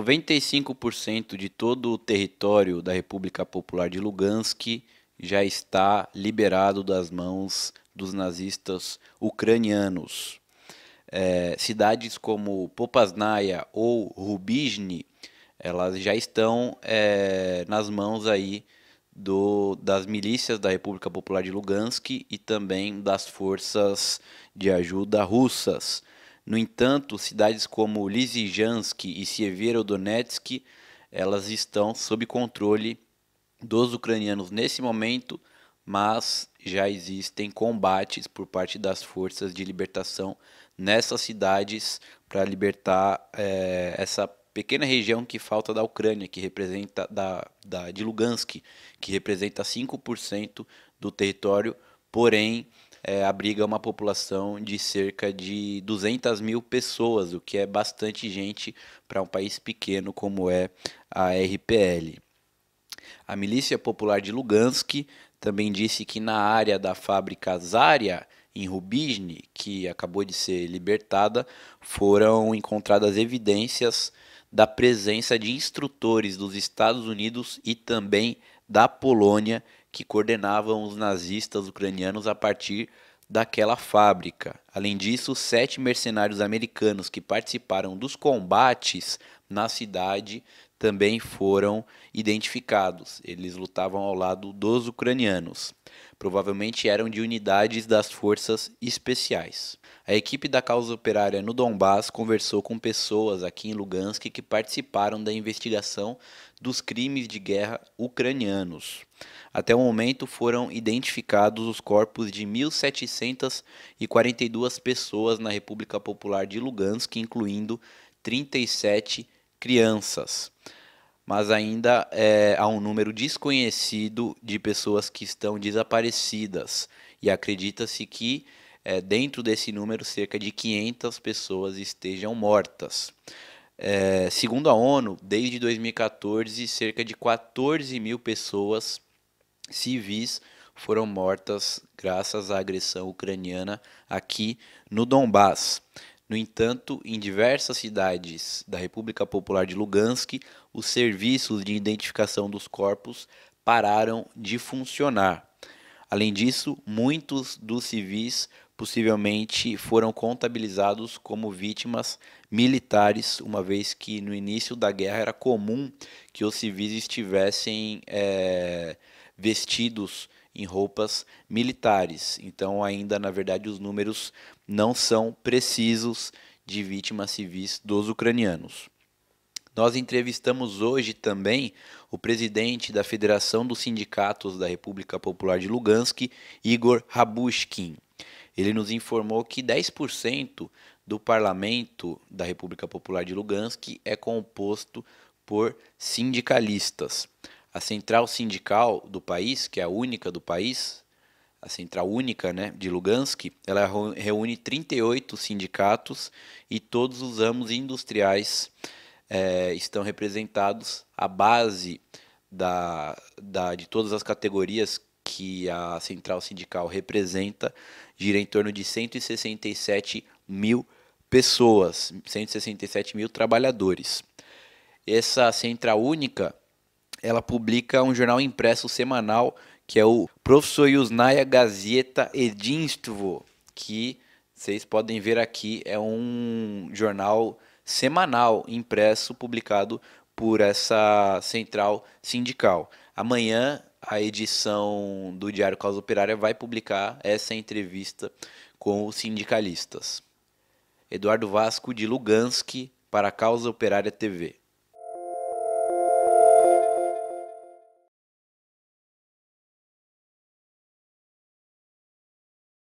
95% de todo o território da República Popular de Lugansk já está liberado das mãos dos nazistas ucranianos. É, cidades como Popasnaya ou Rubizhny, elas já estão é, nas mãos aí do, das milícias da República Popular de Lugansk e também das forças de ajuda russas. No entanto, cidades como Lysychansk e Severodonetsk, elas estão sob controle dos ucranianos nesse momento, mas já existem combates por parte das forças de libertação nessas cidades para libertar é, essa pequena região que falta da Ucrânia, que representa da, da de Lugansk, que representa 5% do território, porém é, abriga uma população de cerca de 200 mil pessoas, o que é bastante gente para um país pequeno como é a RPL. A milícia popular de Lugansk também disse que na área da fábrica Zarya, em Rubizne, que acabou de ser libertada, foram encontradas evidências da presença de instrutores dos Estados Unidos e também da Polônia que coordenavam os nazistas ucranianos a partir daquela fábrica. Além disso, sete mercenários americanos que participaram dos combates na cidade também foram identificados. Eles lutavam ao lado dos ucranianos. Provavelmente eram de unidades das forças especiais. A equipe da causa operária no Donbass conversou com pessoas aqui em Lugansk que participaram da investigação dos crimes de guerra ucranianos. Até o momento foram identificados os corpos de 1.742 pessoas na República Popular de Lugansk, incluindo 37 crianças mas ainda é, há um número desconhecido de pessoas que estão desaparecidas. E acredita-se que é, dentro desse número, cerca de 500 pessoas estejam mortas. É, segundo a ONU, desde 2014, cerca de 14 mil pessoas civis foram mortas graças à agressão ucraniana aqui no Donbass. No entanto, em diversas cidades da República Popular de Lugansk, os serviços de identificação dos corpos pararam de funcionar. Além disso, muitos dos civis possivelmente foram contabilizados como vítimas militares, uma vez que no início da guerra era comum que os civis estivessem é, vestidos em roupas militares. Então, ainda na verdade, os números não são precisos de vítimas civis dos ucranianos. Nós entrevistamos hoje também o presidente da Federação dos Sindicatos da República Popular de Lugansk, Igor Rabushkin. Ele nos informou que 10% do parlamento da República Popular de Lugansk é composto por sindicalistas a central sindical do país, que é a única do país, a central única né, de Lugansk, ela reúne 38 sindicatos e todos os ramos industriais é, estão representados. A base da, da, de todas as categorias que a central sindical representa gira em torno de 167 mil pessoas, 167 mil trabalhadores. Essa central única ela publica um jornal impresso semanal que é o Profsoyuznaya Gazeta Edinstvo, que vocês podem ver aqui é um jornal semanal impresso publicado por essa central sindical. Amanhã a edição do Diário Causa Operária vai publicar essa entrevista com os sindicalistas. Eduardo Vasco de Lugansk para a Causa Operária TV.